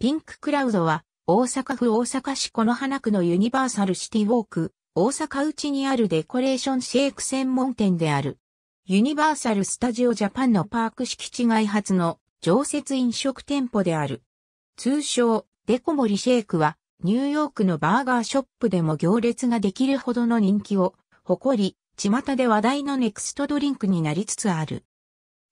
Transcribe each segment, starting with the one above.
ピンククラウドは、大阪府大阪市此花区のユニバーサルシティウォーク、大阪内にあるデコレーションシェイク専門店である。ユニバーサル・スタジオ・ジャパンのパーク敷地外発の常設飲食店舗である。通称、デコモリシェイクは、ニューヨークのバーガーショップでも行列ができるほどの人気を誇り、巷で話題のネクストドリンクになりつつある。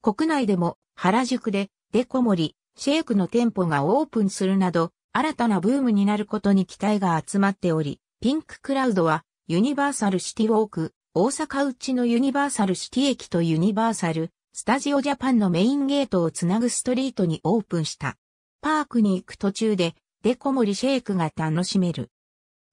国内でも原宿でデコモリ、シェイクの店舗がオープンするなど、新たなブームになることに期待が集まっており、ピンククラウドは、ユニバーサルシティウォーク、大阪内のユニバーサルシティ駅とユニバーサル、スタジオジャパンのメインゲートをつなぐストリートにオープンした。パークに行く途中で、デコモリシェイクが楽しめる。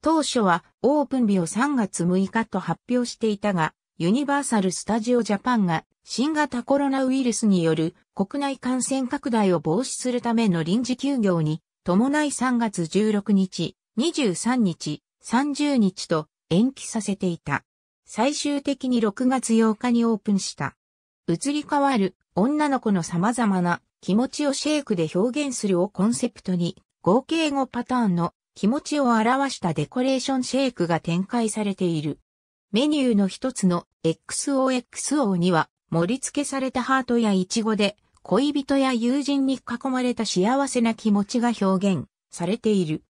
当初はオープン日を3月6日と発表していたが、ユニバーサル・スタジオ・ジャパンが新型コロナウイルスによる国内感染拡大を防止するための臨時休業に伴い3月16日、23日、30日と延期させていた。最終的に6月8日にオープンした。移り変わる女の子の様々な気持ちをシェイクで表現するをコンセプトに合計5パターンの気持ちを表したデコレーションシェイクが展開されている。メニューの一つの XOXO には盛り付けされたハートやイチゴで恋人や友人に囲まれた幸せな気持ちが表現されている。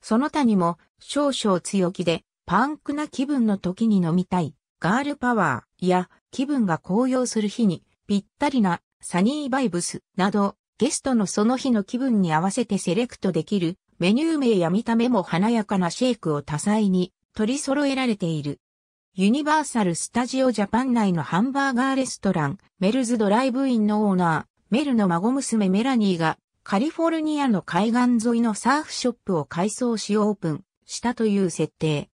その他にも少々強気でパンクな気分の時に飲みたいガールパワーや気分が高揚する日にぴったりなサニーバイブスなどゲストのその日の気分に合わせてセレクトできるメニュー名や見た目も華やかなシェイクを多彩に取り揃えられている。ユニバーサル・スタジオ・ジャパン内のハンバーガーレストラン、メルズ・ドライブインのオーナー、メルの孫娘メラニーが、カリフォルニアの海岸沿いのサーフショップを改装しオープンしたという設定。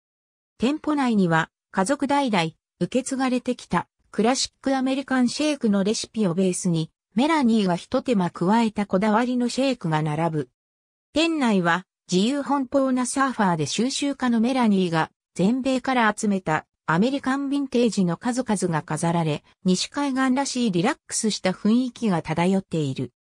店舗内には、家族代々、受け継がれてきた、クラシックアメリカンシェイクのレシピをベースに、メラニーが一手間加えたこだわりのシェイクが並ぶ。店内は、自由奔放なサーファーで収集家のメラニーが、全米から集めたアメリカンヴィンテージの数々が飾られ、西海岸らしいリラックスした雰囲気が漂っている。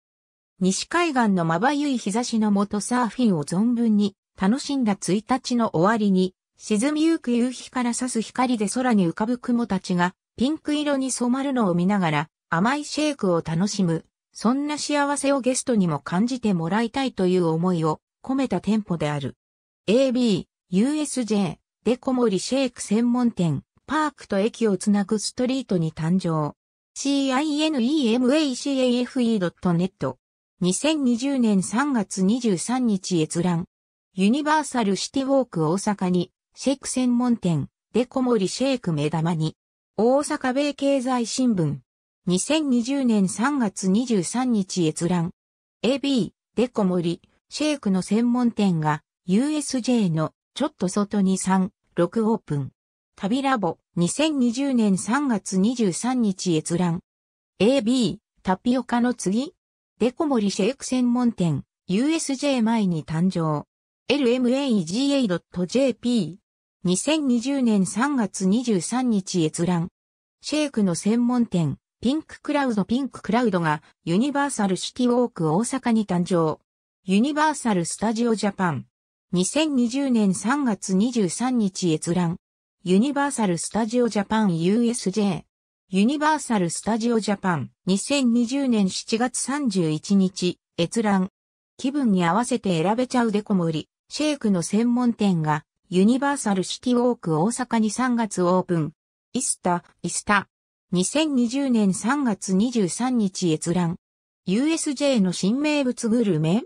西海岸のまばゆい日差しのもとサーフィンを存分に楽しんだ1日の終わりに、沈みゆく夕日から差す光で空に浮かぶ雲たちがピンク色に染まるのを見ながら甘いシェイクを楽しむ、そんな幸せをゲストにも感じてもらいたいという思いを込めた店舗である。AB、USJ、デコモリシェイク専門店、パークと駅をつなぐストリートに誕生。cinemacafE.net 2020年3月23日閲覧。ユニバーサルシティウォーク大阪に、シェイク専門店、デコモリシェイク目玉に。大阪米経済新聞。2020年3月23日閲覧。AB、デコモリ、シェイクの専門店が、USJ のちょっと外に3、6オープン。旅ラボ、2020年3月23日閲覧。AB、タピオカの次デコモリシェイク専門店、USJ 前に誕生。lmaga.jp。2020年3月23日閲覧。シェイクの専門店、ピンククラウドピンククラウドがユニバーサルシティウォーク大阪に誕生。ユニバーサルスタジオジャパン、2020年3月23日閲覧。ユニバーサル・スタジオ・ジャパン USJ。ユニバーサル・スタジオ・ジャパン2020年7月31日閲覧。気分に合わせて選べちゃうデコ盛り、シェイクの専門店がユニバーサル・シティ・ウォーク大阪に3月オープン。イスタ、イスタ。2020年3月23日閲覧。USJ の新名物グルメ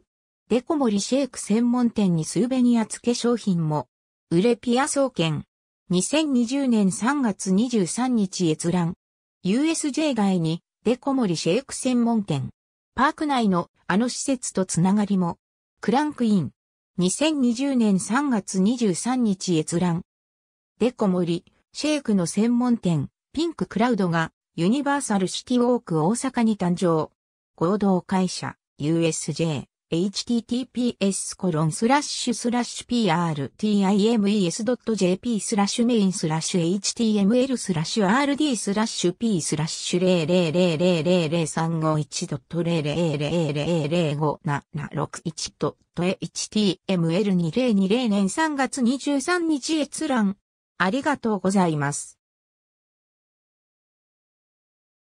デコモリシェイク専門店にスーベニア付け商品も、売れピア総研。2020年3月23日閲覧。USJ 外にデコモリシェイク専門店。パーク内のあの施設とつながりも。クランクイン。2020年3月23日閲覧。デコモリ、シェイクの専門店、ピンククラウドが、ユニバーサルシティウォーク大阪に誕生。合同会社、USJ。https prtimes.jp スラッシュメインスラッシュ html スラッシュ rd スラッシュ p スラッシュ 0000351.000057761.html2020 年3月23日閲覧。ありがとうございます。